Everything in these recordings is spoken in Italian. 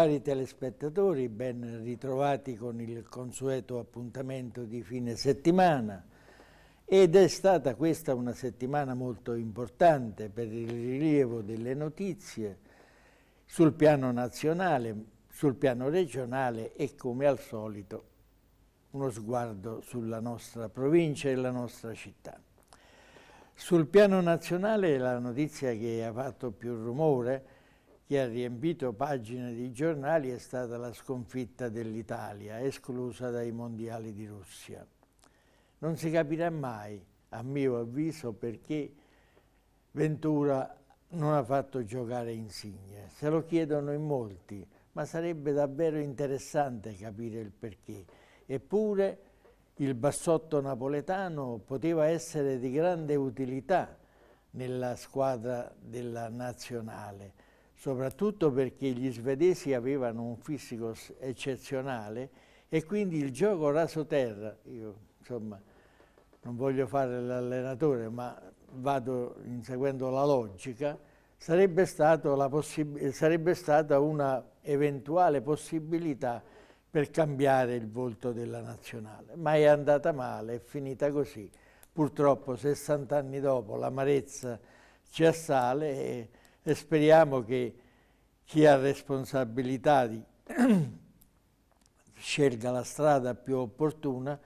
Cari telespettatori, ben ritrovati con il consueto appuntamento di fine settimana. Ed è stata questa una settimana molto importante per il rilievo delle notizie sul piano nazionale, sul piano regionale e come al solito uno sguardo sulla nostra provincia e la nostra città. Sul piano nazionale la notizia che ha fatto più rumore è che ha riempito pagine di giornali è stata la sconfitta dell'Italia, esclusa dai mondiali di Russia. Non si capirà mai, a mio avviso, perché Ventura non ha fatto giocare Insigne. Se lo chiedono in molti, ma sarebbe davvero interessante capire il perché. Eppure il bassotto napoletano poteva essere di grande utilità nella squadra della nazionale soprattutto perché gli svedesi avevano un fisico eccezionale e quindi il gioco raso-terra, io insomma non voglio fare l'allenatore ma vado inseguendo la logica, sarebbe, sarebbe stata una eventuale possibilità per cambiare il volto della nazionale, ma è andata male, è finita così. Purtroppo 60 anni dopo l'amarezza ci assale e e speriamo che chi ha responsabilità di scelga la strada più opportuna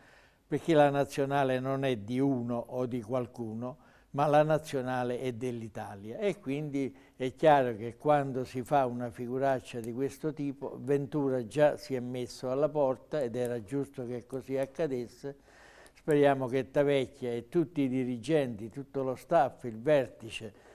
perché la nazionale non è di uno o di qualcuno, ma la nazionale è dell'Italia e quindi è chiaro che quando si fa una figuraccia di questo tipo Ventura già si è messo alla porta ed era giusto che così accadesse. Speriamo che Tavecchia e tutti i dirigenti, tutto lo staff, il vertice,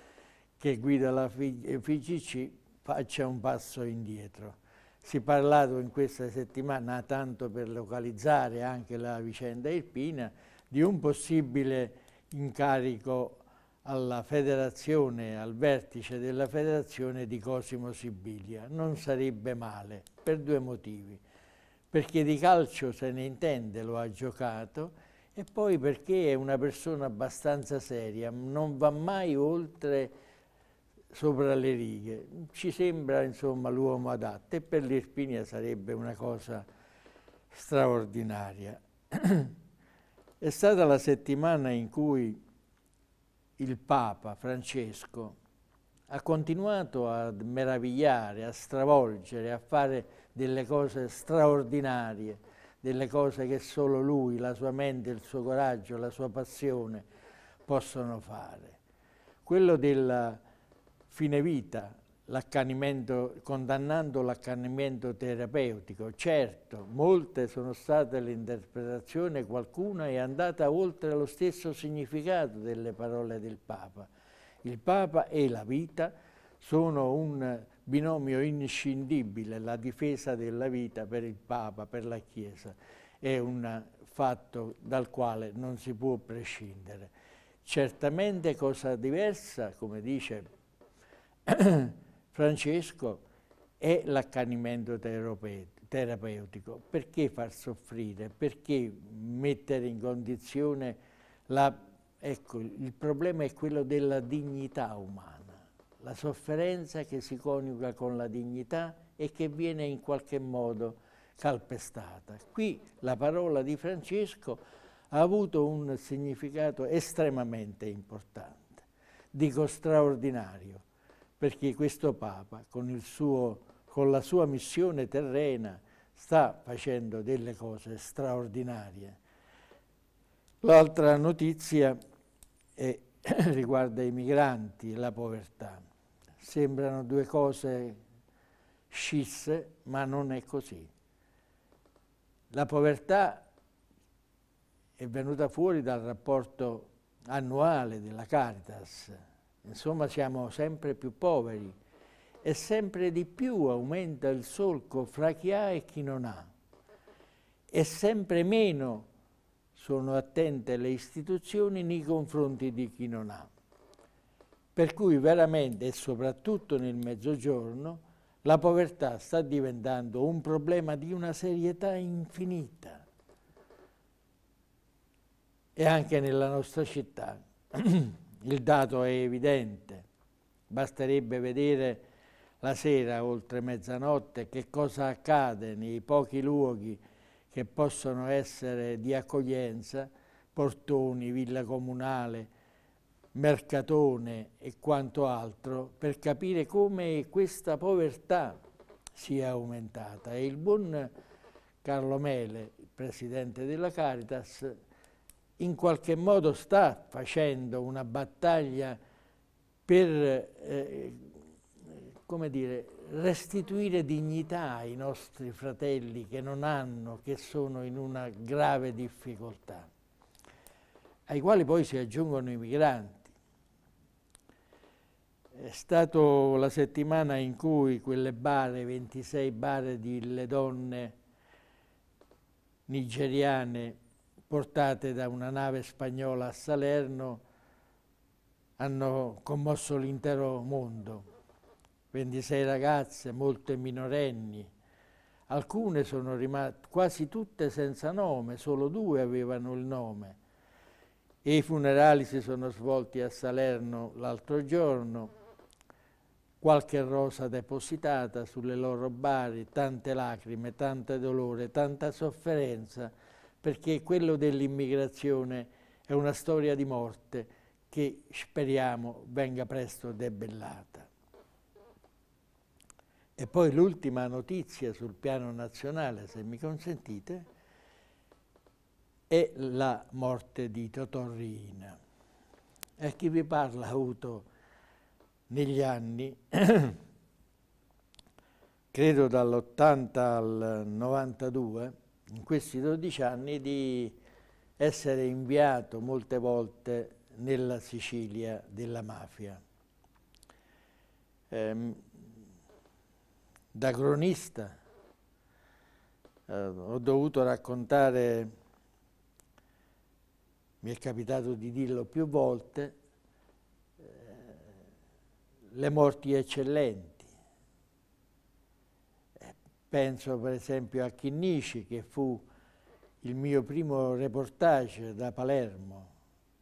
che guida la FICC faccia un passo indietro. Si è parlato in questa settimana, tanto per localizzare anche la vicenda irpina, di un possibile incarico alla federazione, al vertice della federazione di Cosimo Sibilia. Non sarebbe male, per due motivi. Perché di calcio se ne intende, lo ha giocato, e poi perché è una persona abbastanza seria, non va mai oltre sopra le righe. Ci sembra insomma l'uomo adatto e per l'Irpinia sarebbe una cosa straordinaria. È stata la settimana in cui il Papa Francesco ha continuato a meravigliare, a stravolgere, a fare delle cose straordinarie, delle cose che solo lui, la sua mente, il suo coraggio, la sua passione possono fare. Quello della fine vita, l'accanimento, condannando l'accanimento terapeutico. Certo, molte sono state le interpretazioni, qualcuna è andata oltre lo stesso significato delle parole del Papa. Il Papa e la vita sono un binomio inscindibile, la difesa della vita per il Papa, per la Chiesa, è un fatto dal quale non si può prescindere. Certamente cosa diversa, come dice Francesco è l'accanimento terapeutico. Perché far soffrire? Perché mettere in condizione la... Ecco, il problema è quello della dignità umana, la sofferenza che si coniuga con la dignità e che viene in qualche modo calpestata. Qui la parola di Francesco ha avuto un significato estremamente importante, dico straordinario, perché questo Papa con, suo, con la sua missione terrena sta facendo delle cose straordinarie. L'altra notizia è, riguarda i migranti e la povertà. Sembrano due cose scisse, ma non è così. La povertà è venuta fuori dal rapporto annuale della Caritas, Insomma siamo sempre più poveri e sempre di più aumenta il solco fra chi ha e chi non ha. E sempre meno sono attente le istituzioni nei confronti di chi non ha. Per cui veramente, e soprattutto nel mezzogiorno, la povertà sta diventando un problema di una serietà infinita. E anche nella nostra città. Il dato è evidente, basterebbe vedere la sera oltre mezzanotte che cosa accade nei pochi luoghi che possono essere di accoglienza, portoni, villa comunale, mercatone e quanto altro, per capire come questa povertà sia aumentata. E il buon Carlo Mele, presidente della Caritas, in qualche modo sta facendo una battaglia per eh, come dire, restituire dignità ai nostri fratelli che non hanno, che sono in una grave difficoltà, ai quali poi si aggiungono i migranti. È stata la settimana in cui quelle bare, 26 bare delle donne nigeriane, portate da una nave spagnola a Salerno hanno commosso l'intero mondo. 26 ragazze, molte minorenni. Alcune sono rimaste, quasi tutte senza nome, solo due avevano il nome. E I funerali si sono svolti a Salerno l'altro giorno, qualche rosa depositata sulle loro bari, tante lacrime, tanto dolore, tanta sofferenza, perché quello dell'immigrazione è una storia di morte che speriamo venga presto debellata. E poi l'ultima notizia sul piano nazionale, se mi consentite, è la morte di Totò Riina. E chi vi parla ha avuto negli anni, credo dall'80 al 92, in questi 12 anni di essere inviato molte volte nella Sicilia della mafia. Eh, da cronista eh, ho dovuto raccontare, mi è capitato di dirlo più volte, eh, le morti eccellenti Penso per esempio a Chinnici che fu il mio primo reportage da Palermo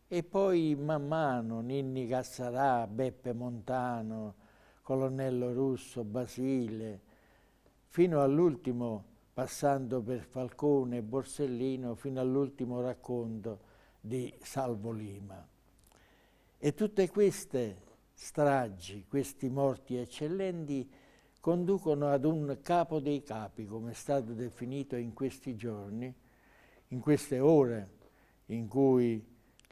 e poi man mano Ninni Cassarà, Beppe Montano, Colonnello Russo, Basile, fino all'ultimo, passando per Falcone e Borsellino, fino all'ultimo racconto di Salvo Lima. E tutte queste stragi, questi morti eccellenti, conducono ad un capo dei capi, come è stato definito in questi giorni, in queste ore in cui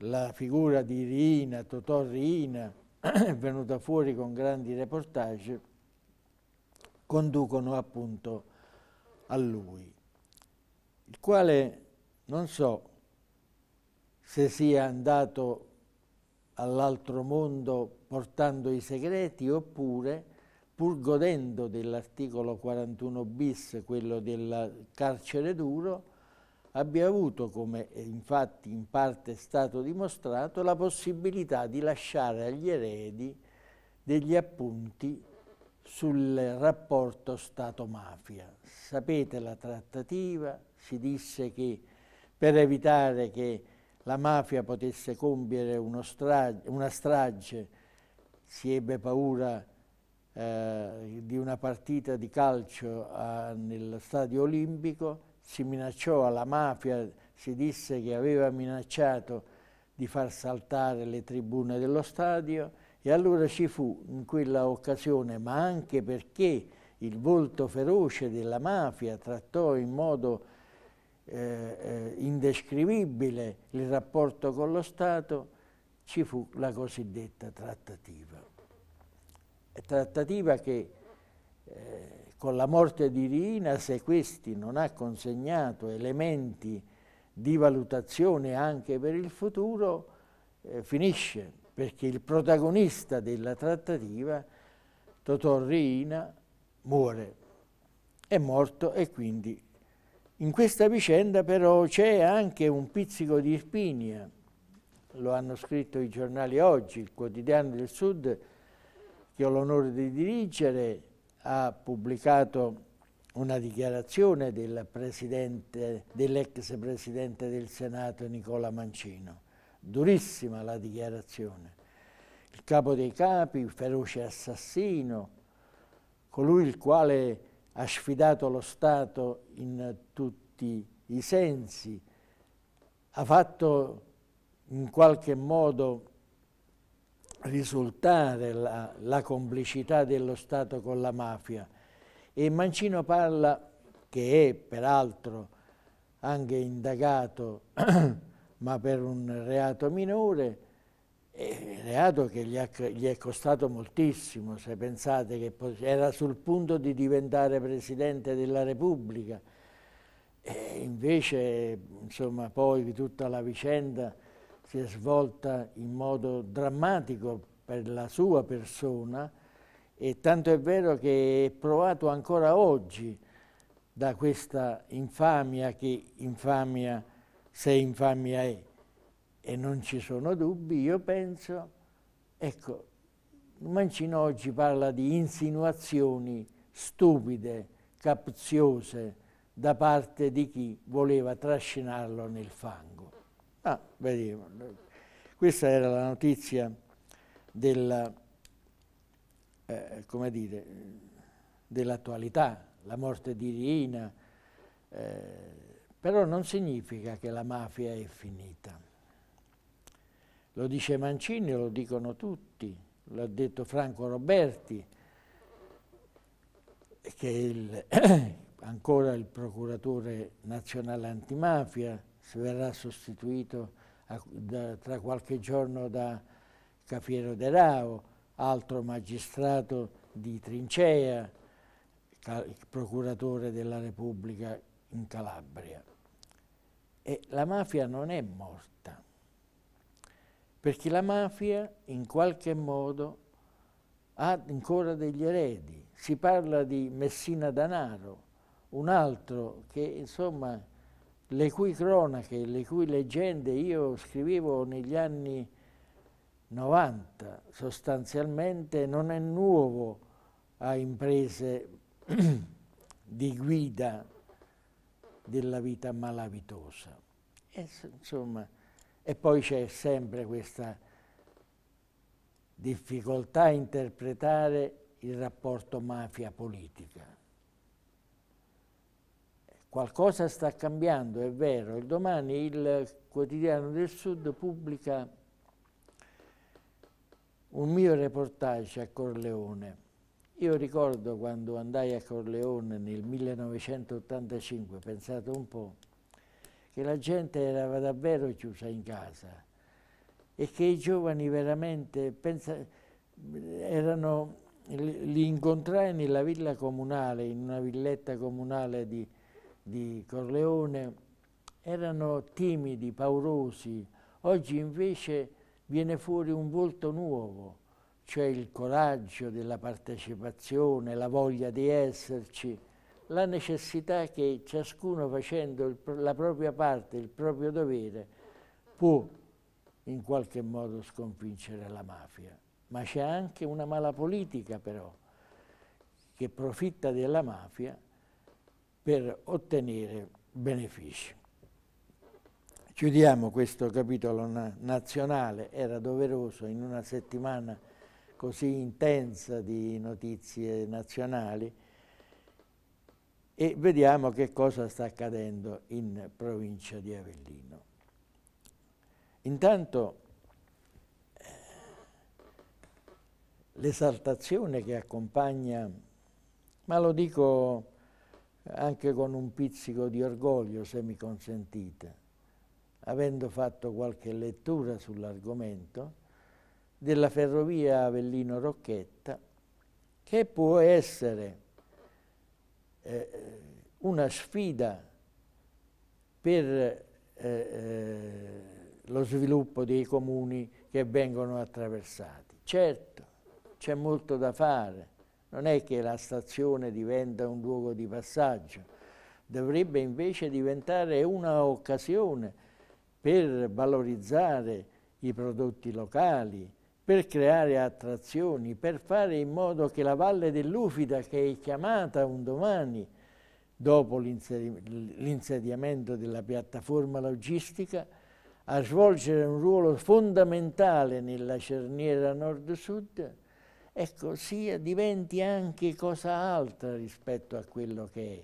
la figura di Riina, Totò Riina, è venuta fuori con grandi reportage, conducono appunto a lui, il quale non so se sia andato all'altro mondo portando i segreti oppure pur godendo dell'articolo 41 bis, quello del carcere duro, abbia avuto, come infatti in parte è stato dimostrato, la possibilità di lasciare agli eredi degli appunti sul rapporto Stato-mafia. Sapete la trattativa, si disse che per evitare che la mafia potesse compiere strage, una strage si ebbe paura di eh, di una partita di calcio a, eh, nello stadio olimpico, si minacciò alla mafia, si disse che aveva minacciato di far saltare le tribune dello stadio e allora ci fu in quella occasione, ma anche perché il volto feroce della mafia trattò in modo eh, eh indescrivibile il rapporto con lo Stato, ci fu la cosiddetta trattativa trattativa che eh, con la morte di Rina, se questi non ha consegnato elementi di valutazione anche per il futuro, eh, finisce, perché il protagonista della trattativa, Totò Rina, muore. È morto e quindi in questa vicenda però c'è anche un pizzico di spigna, lo hanno scritto i giornali oggi, il quotidiano del Sud, che ho l'onore di dirigere, ha pubblicato una dichiarazione dell'ex presidente, dell presidente del Senato Nicola Mancino. Durissima la dichiarazione. Il capo dei capi, il feroce assassino, colui il quale ha sfidato lo Stato in tutti i sensi, ha fatto in qualche modo risultare la, la complicità dello Stato con la mafia. E Mancino parla, che è peraltro anche indagato, ma per un reato minore, eh, reato che gli, ha, gli, è costato moltissimo, se pensate che era sul punto di diventare Presidente della Repubblica, e invece insomma, poi tutta la vicenda si è svolta in modo drammatico per la sua persona e tanto è vero che è provato ancora oggi da questa infamia che infamia, se infamia è, e non ci sono dubbi, io penso, ecco, Mancino oggi parla di insinuazioni stupide, capziose, da parte di chi voleva trascinarlo nel fango. Ah, vedi, questa era la notizia della, eh, come dire, dell'attualità, la morte di Rina, eh, però non significa che la mafia è finita. Lo dice Mancini, lo dicono tutti, l'ha detto Franco Roberti, che è il, ancora il procuratore nazionale antimafia, verrà sostituito a, da, tra qualche giorno da Cafiero De Rao, altro magistrato di Trincea, procuratore della Repubblica in Calabria. E la mafia non è morta, perché la mafia in qualche modo ha ancora degli eredi. Si parla di Messina Danaro, un altro che insomma le cui cronache, le cui leggende io scrivevo negli anni 90, sostanzialmente non è nuovo a imprese di guida della vita malavitosa. E, insomma, e poi c'è sempre questa difficoltà a interpretare il rapporto mafia-politica. Qualcosa sta cambiando, è vero. Il domani il quotidiano del Sud pubblica un mio reportage a Corleone. Io ricordo quando andai a Corleone nel 1985, pensate un po', che la gente era davvero chiusa in casa e che i giovani veramente pensa, erano, li incontrai nella villa comunale, in una villetta comunale di di Corleone erano timidi, paurosi, oggi invece viene fuori un volto nuovo, cioè il coraggio della partecipazione, la voglia di esserci, la necessità che ciascuno facendo la propria parte, il proprio dovere, può in qualche modo sconfiggere la mafia. Ma c'è anche una mala politica però, che profitta della mafia per ottenere benefici. Chiudiamo questo capitolo nazionale, era doveroso in una settimana così intensa di notizie nazionali e vediamo che cosa sta accadendo in provincia di Avellino. Intanto eh, l'esaltazione che accompagna, ma lo dico anche con un pizzico di orgoglio, se mi consentite, avendo fatto qualche lettura sull'argomento, della ferrovia Avellino-Rocchetta, che può essere eh, eh una sfida per eh, eh, lo sviluppo dei comuni che vengono attraversati. Certo, c'è molto da fare, non è che la stazione diventa un luogo di passaggio, dovrebbe invece diventare un'occasione per valorizzare i prodotti locali, per creare attrazioni, per fare in modo che la Valle dell'Ufida, che è chiamata un domani, dopo l'insediamento della piattaforma logistica, a svolgere un ruolo fondamentale nella cerniera nord-sud ecco, sia, diventi anche cosa altra rispetto a quello che è.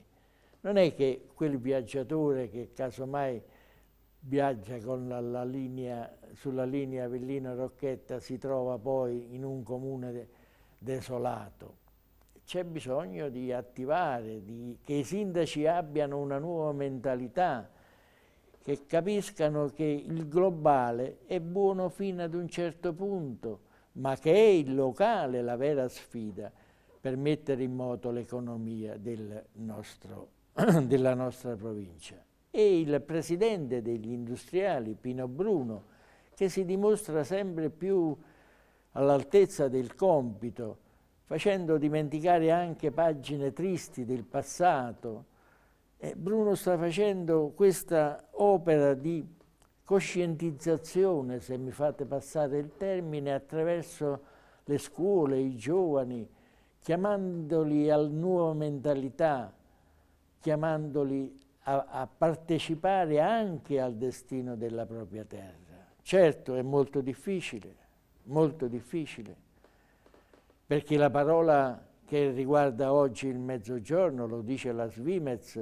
Non è che quel viaggiatore che casomai viaggia la, la linea, sulla linea Avellino-Rocchetta si trova poi in un comune de, desolato. C'è bisogno di attivare, di, che i sindaci abbiano una nuova mentalità, che capiscano che il globale è buono fino ad un certo punto, ma che è il locale la vera sfida per mettere in moto l'economia del della nostra provincia. E il presidente degli industriali, Pino Bruno, che si dimostra sempre più all'altezza del compito, facendo dimenticare anche pagine tristi del passato. E Bruno sta facendo questa opera di coscientizzazione, se mi fate passare il termine, attraverso le scuole, i giovani, chiamandoli alla nuova mentalità, chiamandoli a, a, partecipare anche al destino della propria terra. Certo, è molto difficile, molto difficile, perché la parola che riguarda oggi il mezzogiorno, lo dice la Svimez,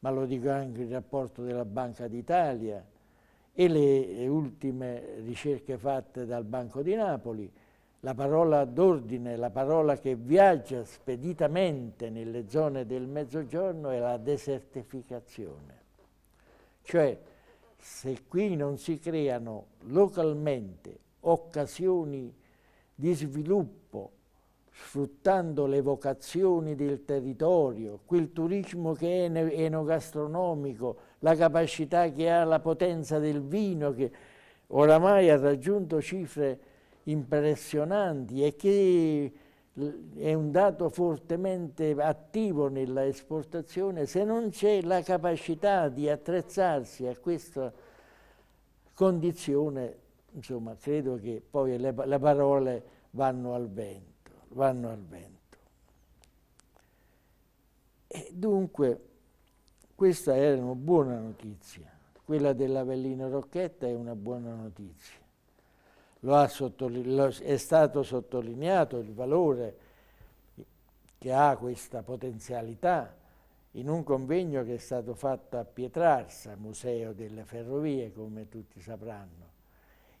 ma lo dico anche il rapporto della Banca d'Italia, e le ultime ricerche fatte dal Banco di Napoli, la parola d'ordine, la parola che viaggia speditamente nelle zone del mezzogiorno è la desertificazione. Cioè, se qui non si creano localmente occasioni di sviluppo, sfruttando le vocazioni del territorio, quel turismo che è enogastronomico, la capacità che ha la potenza del vino che oramai ha raggiunto cifre impressionanti e che è un dato fortemente attivo nella esportazione, se non c'è la capacità di attrezzarsi a questa condizione, insomma, credo che poi le, le parole vanno al vento, vanno al vento. E dunque questa era una buona notizia. Quella dell'Avellino Rocchetta è una buona notizia. Lo, è stato sottolineato il valore che ha questa potenzialità in un convegno che è stato fatto a Pietrarsa, Museo delle Ferrovie, come tutti sapranno.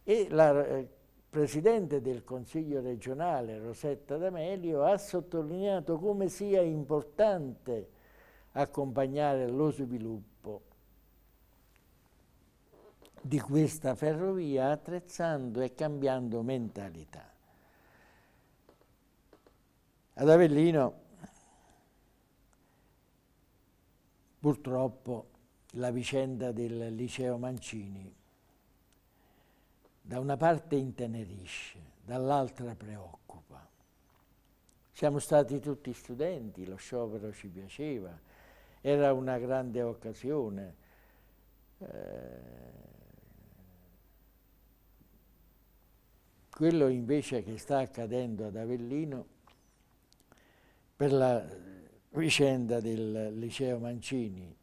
E la eh, Presidente del Consiglio regionale, Rosetta D'Amelio, ha sottolineato come sia importante accompagnare lo sviluppo di questa ferrovia attrezzando e cambiando mentalità. Ad Avellino purtroppo la vicenda del liceo Mancini da una parte intenerisce, dall'altra preoccupa. Siamo stati tutti studenti, lo sciopero ci piaceva, era una grande occasione. Eh. quello invece che sta accadendo ad Avellino per la vicenda del liceo Mancini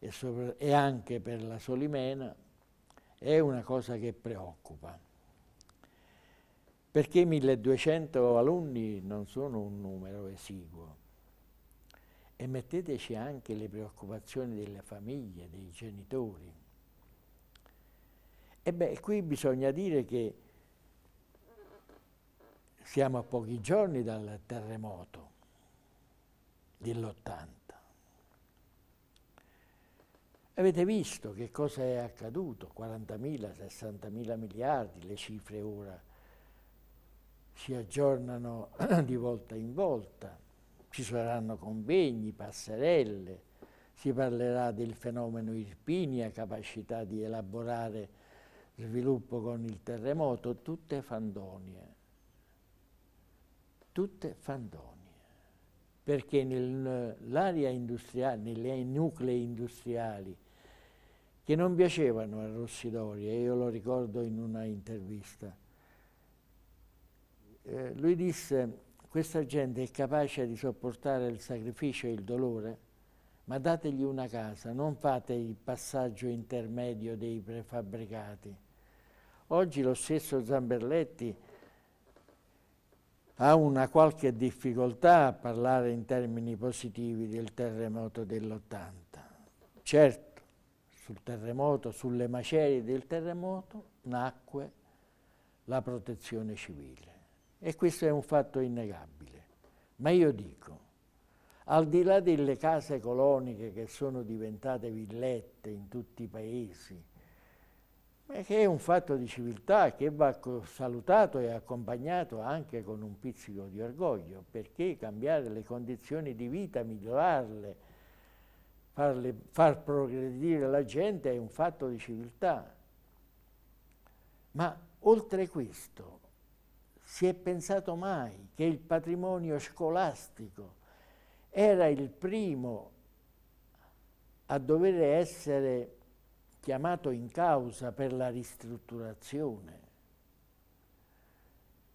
e, sopra, e anche per la Solimena è una cosa che preoccupa perché 1200 alunni non sono un numero esiguo e metteteci anche le preoccupazioni delle famiglie, dei genitori. E beh, qui bisogna dire che siamo a pochi giorni dal terremoto dell'80. Avete visto che cosa è accaduto? 40.000, 60.000 miliardi, le cifre ora si aggiornano di volta in volta ci saranno convegni, passerelle, si parlerà del fenomeno Irpinia, capacità di elaborare sviluppo con il terremoto, tutte fandonie, tutte fandonie, perché nell'area industriale, nei nuclei industriali che non piacevano a Rossidoria, io lo ricordo in una intervista, eh, lui disse questa gente è capace di sopportare il sacrificio e il dolore, ma dategli una casa, non fate il passaggio intermedio dei prefabbricati. Oggi lo stesso Zamberletti ha una qualche difficoltà a parlare in termini positivi del terremoto dell'80. Certo, sul terremoto, sulle macerie del terremoto, nacque la protezione civile. E questo è un fatto innegabile. Ma io dico, al di là delle case coloniche che sono diventate villette in tutti i paesi, che è un fatto di civiltà che va salutato e accompagnato anche con un pizzico di orgoglio, perché cambiare le condizioni di vita, migliorarle, farle, far progredire la gente è un fatto di civiltà. Ma oltre questo, si è pensato mai che il patrimonio scolastico era il primo a dover essere chiamato in causa per la ristrutturazione.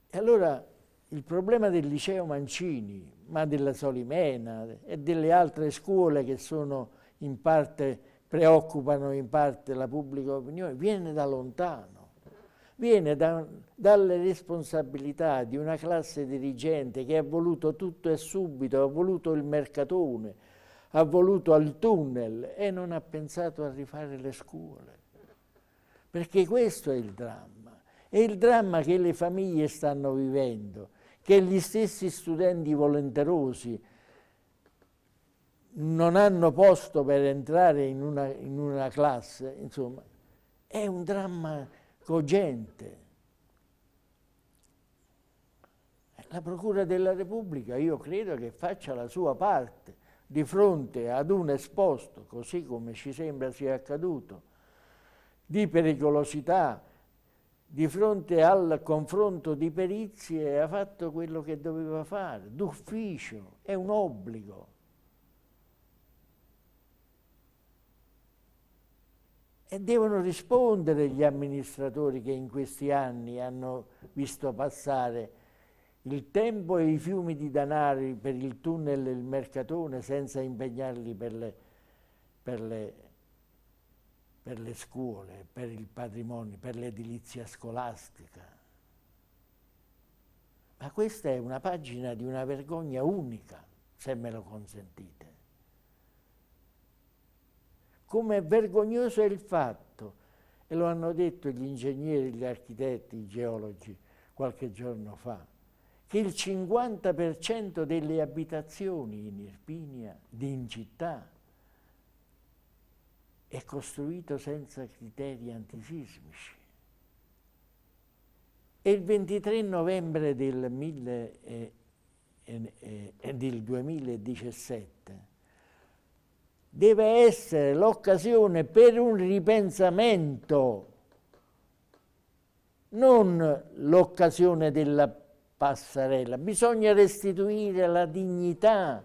E allora il problema del liceo Mancini, ma della Solimena e delle altre scuole che sono in parte, preoccupano in parte la pubblica opinione, viene da lontano viene da, dalle responsabilità di una classe dirigente che ha voluto tutto e subito, ha voluto il mercatone, ha voluto al tunnel e non ha pensato a rifare le scuole. Perché questo è il dramma. È il dramma che le famiglie stanno vivendo, che gli stessi studenti volenterosi non hanno posto per entrare in una, in una classe, insomma, è un dramma cogente. Eh, la Procura della Repubblica io credo che faccia la sua parte di fronte ad un esposto, così come ci sembra sia accaduto, di pericolosità, di fronte al confronto di perizie ha fatto quello che doveva fare, d'ufficio, è un obbligo. E devono rispondere gli amministratori che in questi anni hanno visto passare il tempo e i fiumi di danari per il tunnel e il mercatone senza impegnarli per le, per le, per le scuole, per il patrimonio, per l'edilizia scolastica. Ma questa è una pagina di una vergogna unica, se me lo consentite. Come vergognoso è il fatto, e lo hanno detto gli ingegneri, gli architetti, i geologi qualche giorno fa, che il 50% delle abitazioni in Irpinia, in città, è costruito senza criteri antisismici. E il 23 novembre del, mille, eh, eh, eh, del 2017 deve essere l'occasione per un ripensamento, non l'occasione della passarella. Bisogna restituire la dignità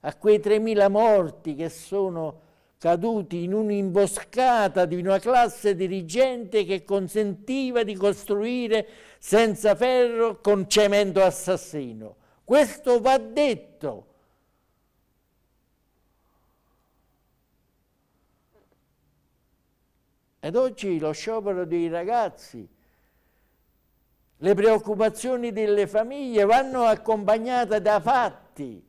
a quei 3.000 morti che sono caduti in un'imboscata di una classe dirigente che consentiva di costruire senza ferro con cemento assassino. Questo va detto Ed oggi lo sciopero dei ragazzi, le preoccupazioni delle famiglie vanno accompagnate da fatti.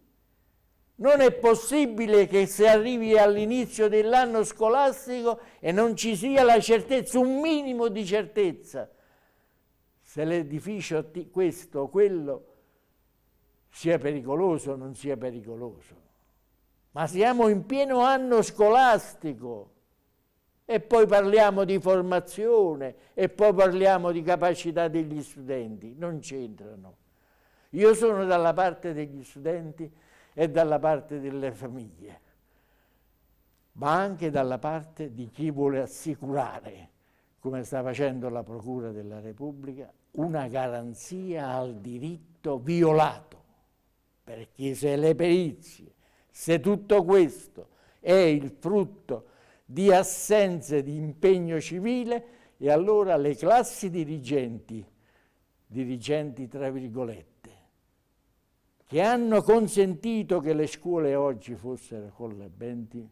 Non è possibile che si arrivi all'inizio dell'anno scolastico e non ci sia la certezza, un minimo di certezza, se l'edificio questo o quello sia pericoloso o non sia pericoloso. Ma siamo in pieno anno scolastico e poi parliamo di formazione e poi parliamo di capacità degli studenti, non c'entrano. Io sono dalla parte degli studenti e dalla parte delle famiglie, ma anche dalla parte di chi vuole assicurare, come sta facendo la Procura della Repubblica, una garanzia al diritto violato, perché se le perizie, se tutto questo è il frutto di assenze di impegno civile e allora le classi dirigenti, dirigenti tra virgolette, che hanno consentito che le scuole oggi fossero collabenti,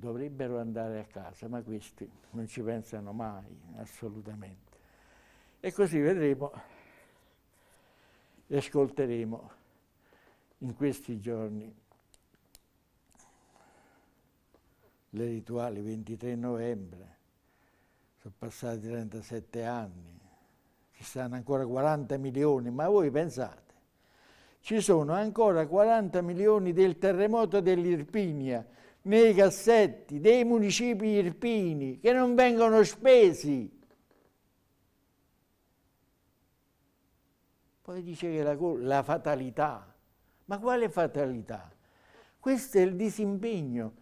dovrebbero andare a casa, ma questi non ci pensano mai, assolutamente. E così vedremo e ascolteremo in questi giorni le rituali 23 novembre, sono passati 37 anni, ci stanno ancora 40 milioni, ma voi pensate, ci sono ancora 40 milioni del terremoto dell'Irpinia nei cassetti dei municipi irpini che non vengono spesi. Poi dice che la, la fatalità, ma quale fatalità? Questo è il disimpegno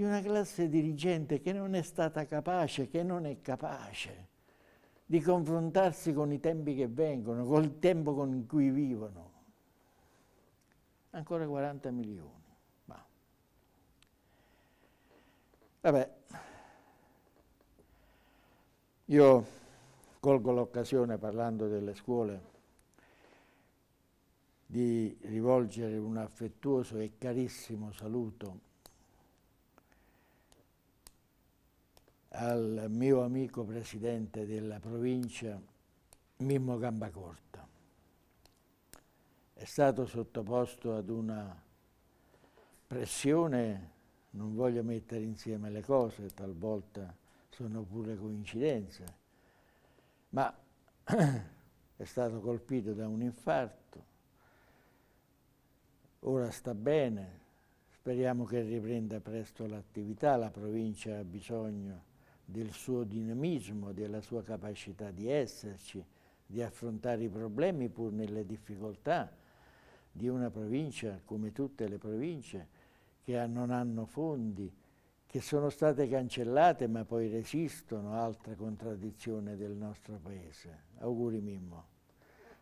di una classe dirigente che non è stata capace, che non è capace di confrontarsi con i tempi che vengono, col tempo con cui vivono. Ancora 40 milioni. Ma. Vabbè, io colgo l'occasione parlando delle scuole di rivolgere un affettuoso e carissimo saluto al mio amico presidente della provincia Mimmo Gambacorta. È stato sottoposto ad una pressione, non voglio mettere insieme le cose, talvolta sono pure coincidenze, ma è stato colpito da un infarto, ora sta bene, speriamo che riprenda presto l'attività, la provincia ha bisogno del suo dinamismo, della sua capacità di esserci, di affrontare i problemi pur nelle difficoltà di una provincia come tutte le province che non hanno fondi, che sono state cancellate ma poi resistono, altra contraddizione del nostro paese. Auguri Mimmo,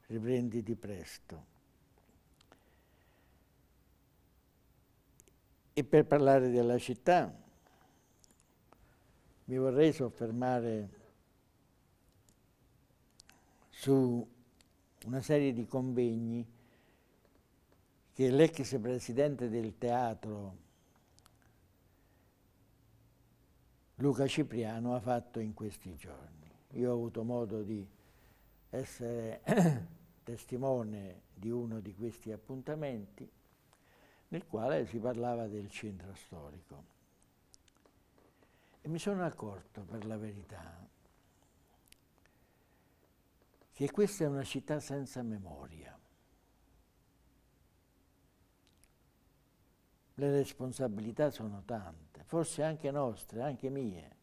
riprenditi presto. E per parlare della città, mi vorrei soffermare su una serie di convegni che l'ex presidente del teatro Luca Cipriano ha fatto in questi giorni. Io ho avuto modo di essere testimone di uno di questi appuntamenti nel quale si parlava del centro storico. E mi sono accorto, per la verità, che questa è una città senza memoria. Le responsabilità sono tante, forse anche nostre, anche mie.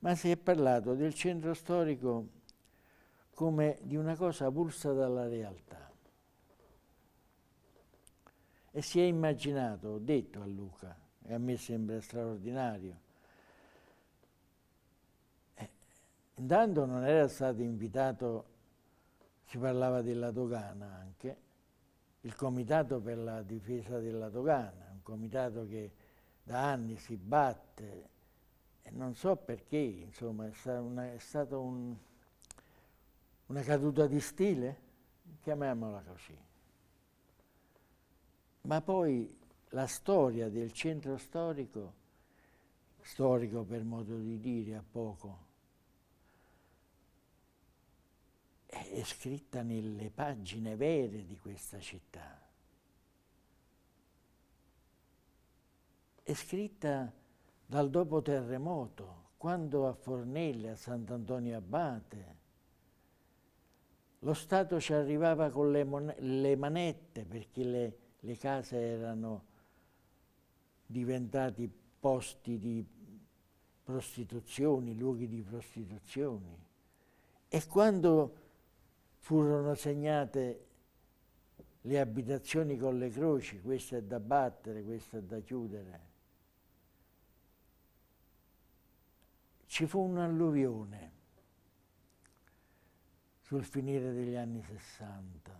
Ma si è parlato del centro storico come di una cosa avulsa dalla realtà. E si è immaginato, ho detto a Luca, e a me sembra straordinario. Eh, intanto non era stato invitato, si parlava della dogana anche, il comitato per la difesa della dogana, un comitato che da anni si batte, e non so perché, insomma, è stata una, è stata un, una caduta di stile, chiamiamola così. Ma poi la storia del centro storico, storico per modo di dire a poco, è scritta nelle pagine vere di questa città. È scritta dal dopo terremoto, quando a Fornelle, a Sant'Antonio Abate, lo Stato ci arrivava con le, le manette perché le, le case erano diventati posti di prostituzioni, luoghi di prostituzioni. E quando furono segnate le abitazioni con le croci, questa è da battere, questa è da chiudere, ci fu un'alluvione sul finire degli anni Sessanta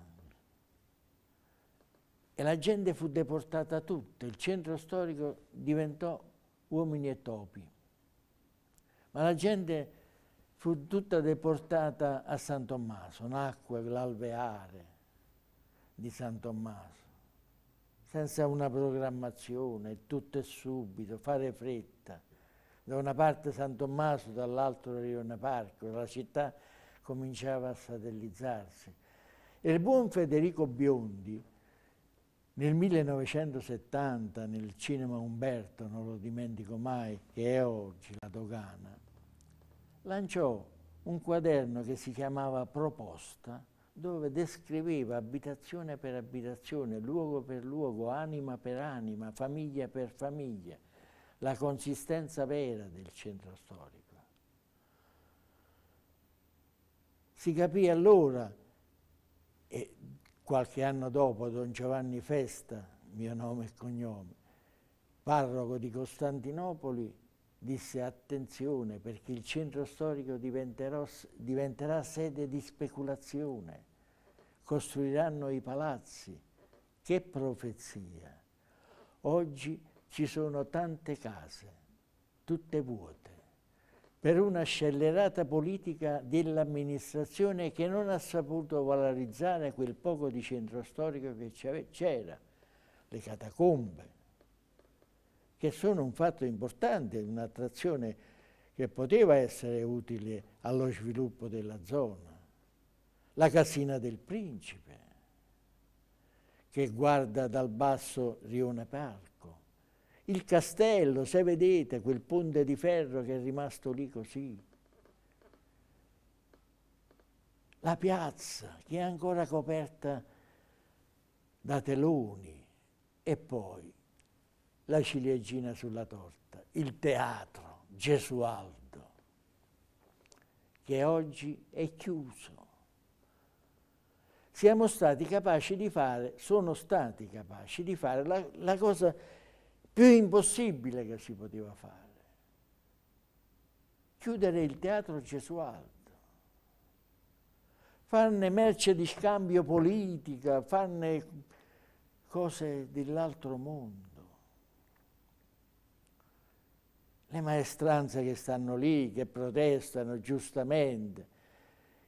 e la gente fu deportata tutta, il centro storico diventò uomini e topi. Ma la gente fu tutta deportata a San Tommaso, nacque l'alveare di San Tommaso, senza una programmazione, tutto e subito, fare fretta. Da una parte San Tommaso, dall'altra Rione Parco, la città cominciava a satellizzarsi. E il buon Federico Biondi, nel 1970 nel cinema Umberto, non lo dimentico mai, che è oggi la dogana, lanciò un quaderno che si chiamava Proposta, dove descriveva abitazione per abitazione, luogo per luogo, anima per anima, famiglia per famiglia, la consistenza vera del centro storico. Si capì allora Qualche anno dopo Don Giovanni Festa, mio nome e cognome, parroco di Costantinopoli, disse attenzione perché il centro storico diventerà sede di speculazione, costruiranno i palazzi. Che profezia! Oggi ci sono tante case, tutte vuote per una scellerata politica dell'amministrazione che non ha saputo valorizzare quel poco di centro storico che c'era, le catacombe, che sono un fatto importante, un'attrazione che poteva essere utile allo sviluppo della zona. La casina del principe, che guarda dal basso Rione Parco il castello, se vedete, quel ponte di ferro che è rimasto lì così. La piazza che è ancora coperta da teloni e poi la ciliegina sulla torta, il teatro Gesualdo che oggi è chiuso. Siamo stati capaci di fare, sono stati capaci di fare la, la cosa più impossibile che si poteva fare. Chiudere il teatro Gesualdo, farne merce di scambio politica, farne cose dell'altro mondo. Le maestranze che stanno lì, che protestano giustamente,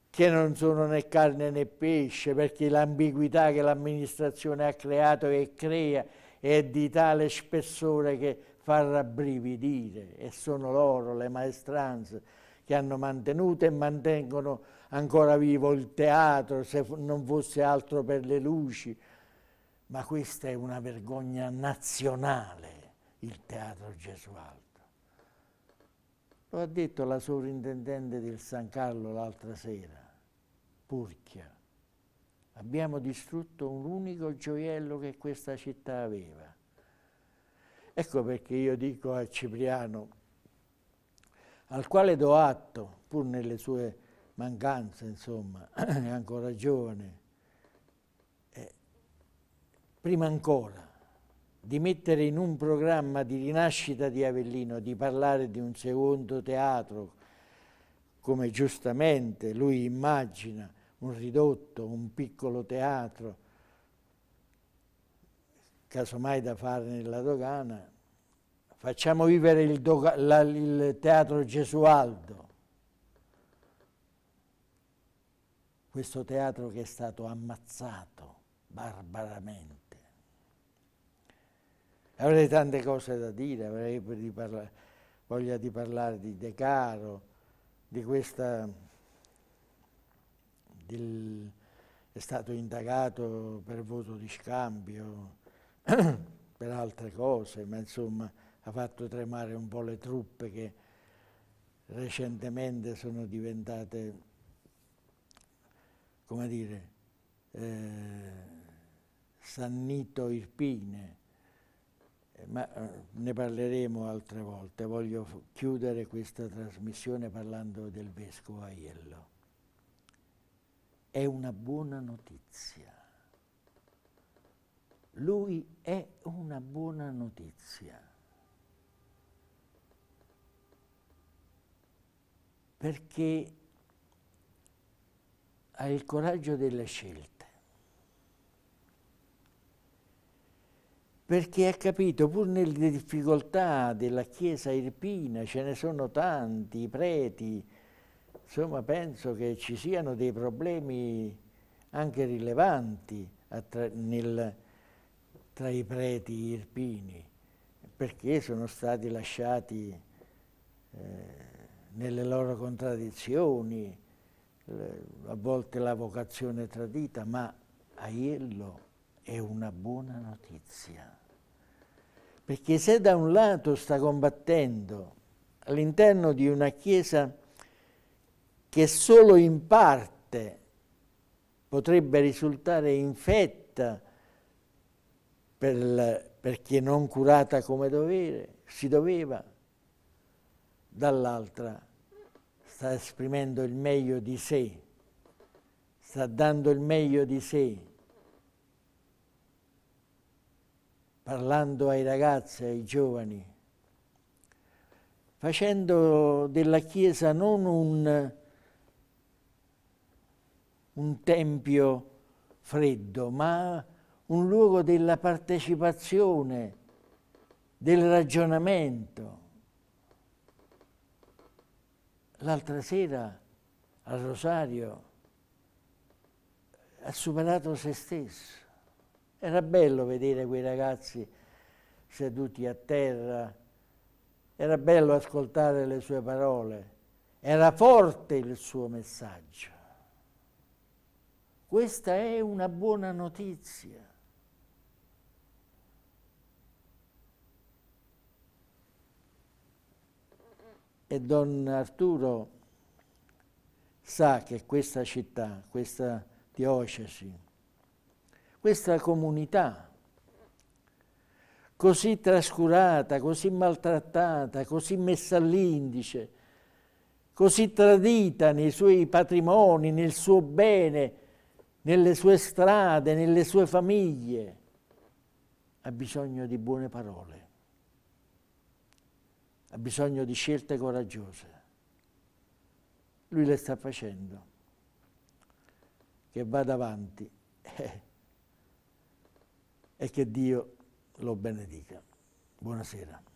che non sono né carne né pesce, perché l'ambiguità che l'amministrazione ha creato e crea è di tale spessore che fa rabbrividire e sono loro le maestranze che hanno mantenuto e mantengono ancora vivo il teatro, se non fosse altro per le luci. Ma questa è una vergogna nazionale, il teatro Gesualdo. Lo ha detto la sovrintendente del San Carlo l'altra sera, Purchia. Abbiamo distrutto un unico gioiello che questa città aveva. Ecco perché io dico a Cipriano, al quale do atto, pur nelle sue mancanze, insomma, è ancora giovane, eh, prima ancora di mettere in un programma di rinascita di Avellino, di parlare di un secondo teatro, come giustamente lui immagina, un ridotto, un piccolo teatro, casomai da fare nella dogana, facciamo vivere il, doga, la, il teatro Gesualdo, questo teatro che è stato ammazzato barbaramente. Avrei tante cose da dire, avrei di parlare, voglia di parlare di De Caro, di questa del, è stato indagato per voto di scambio, per altre cose, ma insomma ha fatto tremare un po' le truppe che recentemente sono diventate, come dire, eh, Sannito Irpine, eh, ma eh, ne parleremo altre volte. Voglio chiudere questa trasmissione parlando del Vescovo Aiello è una buona notizia. Lui è una buona notizia. Perché ha il coraggio delle scelte. Perché ha capito, pur nelle difficoltà della Chiesa irpina, ce ne sono tanti, i preti, insomma, penso che ci siano dei problemi anche rilevanti tra, nel, tra i preti irpini, perché sono stati lasciati eh, nelle loro contraddizioni, eh, a volte la vocazione tradita, ma Aiello è una buona notizia. Perché se da un lato sta combattendo all'interno di una chiesa che solo in parte potrebbe risultare infetta per, perché non curata come dovere, si doveva, dall'altra sta esprimendo il meglio di sé, sta dando il meglio di sé, parlando ai ragazzi, ai giovani, facendo della Chiesa non un un tempio freddo, ma un luogo della partecipazione, del ragionamento. L'altra sera al Rosario ha superato se stesso. Era bello vedere quei ragazzi seduti a terra, era bello ascoltare le sue parole, era forte il suo messaggio. Questa è una buona notizia. E Don Arturo sa che questa città, questa diocesi, questa comunità, così trascurata, così maltrattata, così messa all'indice, così tradita nei suoi patrimoni, nel suo bene, nelle sue strade, nelle sue famiglie, ha bisogno di buone parole, ha bisogno di scelte coraggiose. Lui le sta facendo, che vada avanti eh, e che Dio lo benedica. Buonasera.